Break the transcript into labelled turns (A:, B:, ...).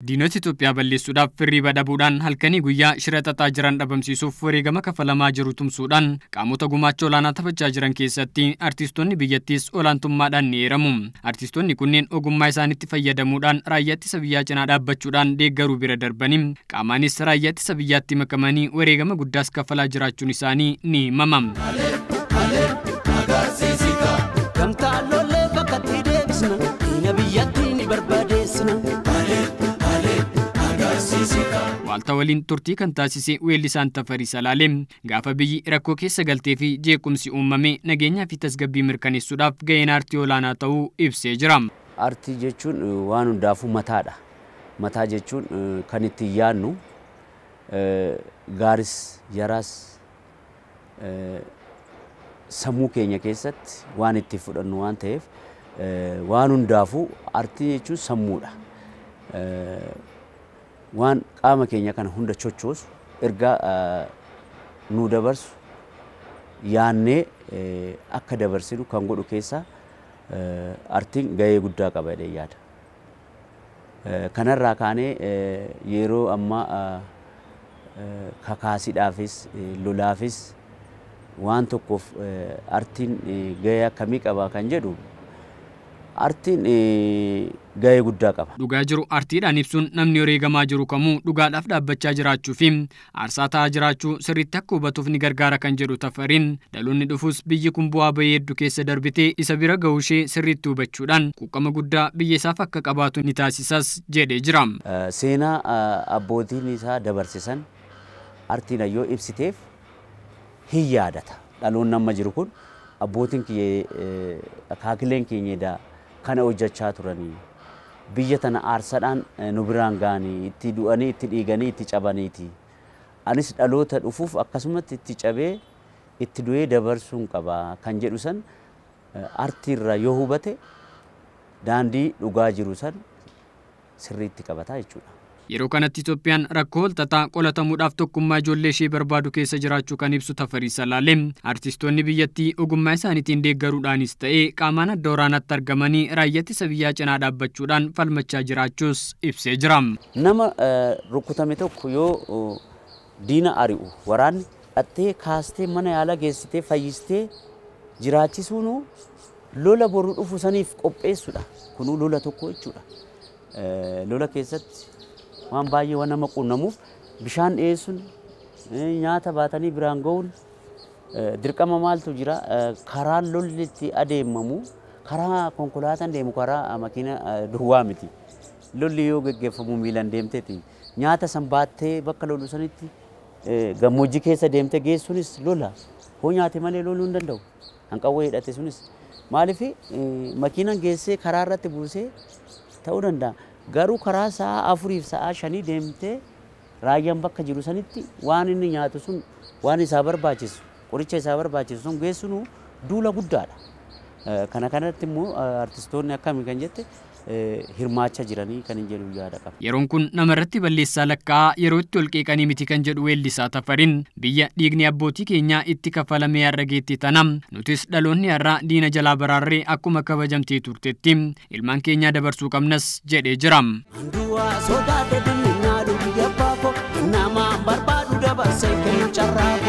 A: Diinota Itoophiyaa balleessuudhaaf hirriiba dhabuudhaan halkanii guyyaa shira xaxaa jiran dhabamsiisuuf wareegama kafalamaa jiru tumsuudhaan qaamota gumaacha olaanaa taphachaa jiran keessatti artistoonni biyyattiis olaantummaadhaan ni heeramu Artistoonni kunneen ogummaa isaanitti fayyadamuudhaan raayyaa ittisa biyyaa cinaa dhaabbachuudhaan deeggaruu bira darbanii qaamaanis raayyaa ittisa biyyaatti makamanii wareegama guddaas kafalaa jiraachuun isaanii ni himama. waaltaa waliin turtii kan taasise weellisaan Tafarii Salaaleem gaafa biyyi rakkoo keessa galtee fi jeequmsi uumamee nageenyaa fi tasgabbii mirkaneessuudhaaf gaheen aartii olaanaa ta'uu ibsee jira.
B: Aartii jechuun eh, waan hundaafuu mataadha. Mataa jechuun eh, kan ittiin yaadnu eh, gaaris yaraas sammuu keenya keessatti waan itti fudhannu waan ta'eef waan hundaafuu artii jechuun sammuudha. waan qaama keenya kana hunda sochoosu ergaa nu dabarsu yaannee akka dabarsinu kan godhu keessaa artiin gahee guddaa qaba jedhee yaada. Kanarraa kaanee yeroo ammaa kakaasiidhaafis lolaafis waan tokkoof artiin gahee akkamii qabaa kan jedhu artiin ga'ee guddaa qaba.
A: Dhugaa jiru artiidhaan ibsuun namni horeegamaa jiru kamuu dhugaadhaaf dhaabbachaa jiraachuu fi aarsaa ta'aa jiraachuu sirriitti akka hubatuuf ni gargaara kan jedhu tafariin dhaloonni dhufus biyyi kun bu'aa bahii hedduu keessa darbitee isa bira ga'uushee sirriitti hubachuudhaan quuqama guddaa biyya isaaf akka qabaatu ni taasisas jedhee jira.
B: Seenaa abbootiin isaa dabarsisan artiin yoo ibsiteef hin yaadata. Dhaloonni amma jiru kun abbootiin kiyyee akaakileen keenya kana hojjechaa turanii biyya tana aarsadhaan nu biraan ga'anii itti du'anii itti dhiiganii itti cabaniiti. Anis dhaloota dhufuuf akkasumatti itti cabee itti du'ee dabarsuun qaba kan jedhu san artiirra yoo hubate daandii dhugaa jiru san sirriitti qabataa jechuudha.
A: Yeroo kanatti Itoophiyaan rakkoo holtataa qolatamuudhaaf tokkummaa ijoollee ishee barbaadu keessa jiraachuu kan ibsu Tafariisa Laale. Artistoonni biyyattii ogummaa isaaniitiin deeggaruudhaanis ta'ee qaamaan adda waraanaatti argamanii raayyatti isa biyyaa cinaa dhaabbachuudhaan falmachaa jiraachuus ibsee jira.
B: Nama rukutame tokko yoo diina ari'u waraanni dhattee kaastee mana yaalaa geessitee fayyistee jiraachisuun lola boruu dhufu saniif qopheessuudha. Kunuu lola tokko jechuudha. Lola keessatti waan baay'ee waan nama quunnamuuf bishaan dhiyeessuun nyaata baatanii biraan ga'uun dirqama maaltu jira karaan lolli itti adeemamu karaa konkolaataan deemu karaa makiina duwwaa miti. Lolli yoo geggeeffamu miilaan deemteeti. Nyaata san baattee bakka lolu sanitti gammoojjii keessa deemte geessuunis lola. Hoo nyaate malee loluu hin danda'u. Hanqawwee hidhate sunis. Maaliif makiinaan geessee karaa irratti buusee ta'uu danda'a. garuu karaa sa'a afuriif sa'a shanii deemtee raayyaan bakka jiru sanitti waan inni nyaatu sun waan isaa barbaachisu qoricha isaa barbaachisu sun geessinu duula guddaadha. Kana kanatti immoo artistoonni akkamii kan jette hirmaachaa jiranii kan hin jedhu yaada
A: qaba. Yeroon kun irratti balleessaa lakkaa'aa yerootti ol qeeqanii miti kan jedhu weellisaa Tafarin biyya dhiigni abbootii keenyaa itti kafalamee har'a geetti nutis dhaloonni arraa diina jalaa baraarree akkuma kabajamtee turtetti. ilmaan keenyaa dabarsuu qabnas jedhee
B: jira.